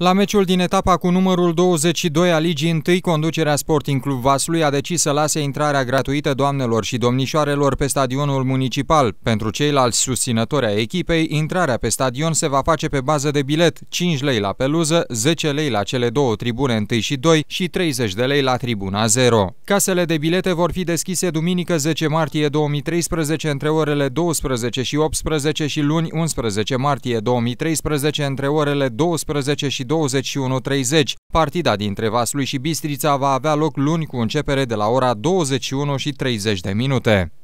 La meciul din etapa cu numărul 22 a Ligii 1, conducerea Sporting Club Vaslui a decis să lase intrarea gratuită doamnelor și domnișoarelor pe stadionul municipal. Pentru ceilalți susținători ai echipei, intrarea pe stadion se va face pe bază de bilet, 5 lei la peluză, 10 lei la cele două tribune 1 și 2 și 30 de lei la tribuna 0. Casele de bilete vor fi deschise duminică 10 martie 2013 între orele 12 și 18 și luni 11 martie 2013 între orele 12 și 21.30. Partida dintre Vaslui și Bistrița va avea loc luni cu începere de la ora 21.30 de minute.